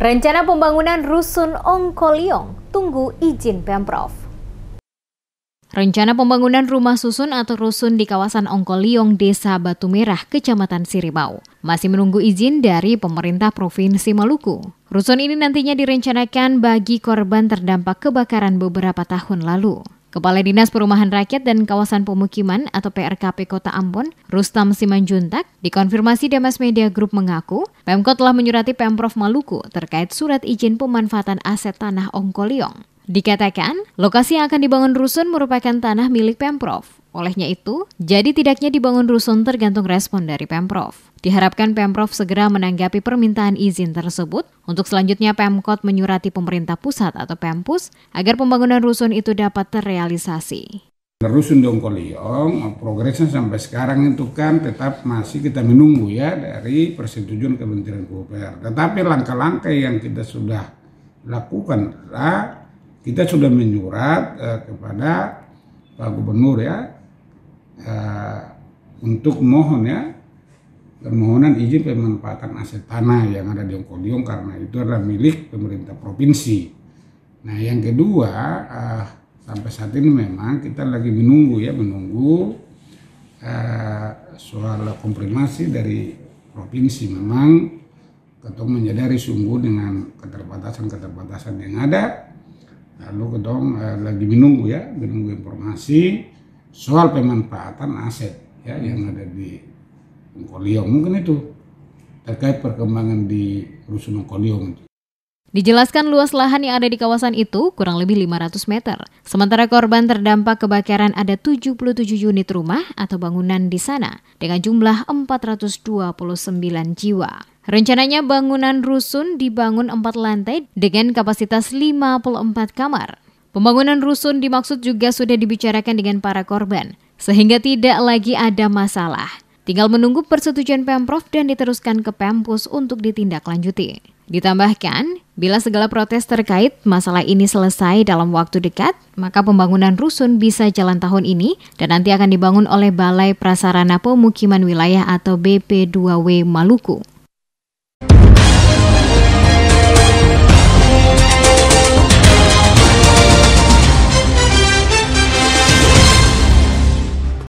Rencana pembangunan Rusun Ongkoliong tunggu izin Pemprov. Rencana pembangunan rumah susun atau rusun di kawasan Ongkoliong, Desa Batu Merah, Kecamatan Siribau, masih menunggu izin dari pemerintah Provinsi Maluku. Rusun ini nantinya direncanakan bagi korban terdampak kebakaran beberapa tahun lalu. Kepala Dinas Perumahan Rakyat dan Kawasan Pemukiman atau PRKP Kota Ambon, Rustam Simanjuntak, dikonfirmasi Demas Media Group mengaku, Pemkot telah menyurati Pemprov Maluku terkait surat izin pemanfaatan aset tanah Ongkoliong. Dikatakan, lokasi yang akan dibangun rusun merupakan tanah milik Pemprov. Olehnya itu, jadi tidaknya dibangun rusun tergantung respon dari Pemprov. Diharapkan Pemprov segera menanggapi permintaan izin tersebut. Untuk selanjutnya Pemkot menyurati pemerintah pusat atau Pempus agar pembangunan rusun itu dapat terrealisasi. Nah, rusun Dongkoliong progresnya sampai sekarang itu kan tetap masih kita menunggu ya dari persetujuan Kementerian PUPR. Tetapi langkah-langkah yang kita sudah lakukan adalah kita sudah menyurat eh, kepada Pak Gubernur ya uh, untuk mohon ya permohonan izin pemanfaatan aset tanah yang ada di Ongkodiong karena itu adalah milik pemerintah provinsi. Nah yang kedua uh, sampai saat ini memang kita lagi menunggu ya menunggu uh, soal konfirmasi dari provinsi memang ketua menyadari sungguh dengan keterbatasan-keterbatasan yang ada lalu ketua uh, lagi menunggu ya menunggu informasi soal pemanfaatan aset ya hmm. yang ada di Kolio mungkin itu terkait perkembangan di Rusun Kolio. Dijelaskan luas lahan yang ada di kawasan itu kurang lebih 500 meter. Sementara korban terdampak kebakaran ada 77 unit rumah atau bangunan di sana dengan jumlah 429 jiwa. Rencananya bangunan rusun dibangun 4 lantai dengan kapasitas 54 kamar. Pembangunan rusun dimaksud juga sudah dibicarakan dengan para korban, sehingga tidak lagi ada masalah. Tinggal menunggu persetujuan Pemprov dan diteruskan ke Pempus untuk ditindaklanjuti. Ditambahkan, bila segala protes terkait masalah ini selesai dalam waktu dekat, maka pembangunan rusun bisa jalan tahun ini dan nanti akan dibangun oleh Balai Prasarana Pemukiman Wilayah atau BP2W Maluku.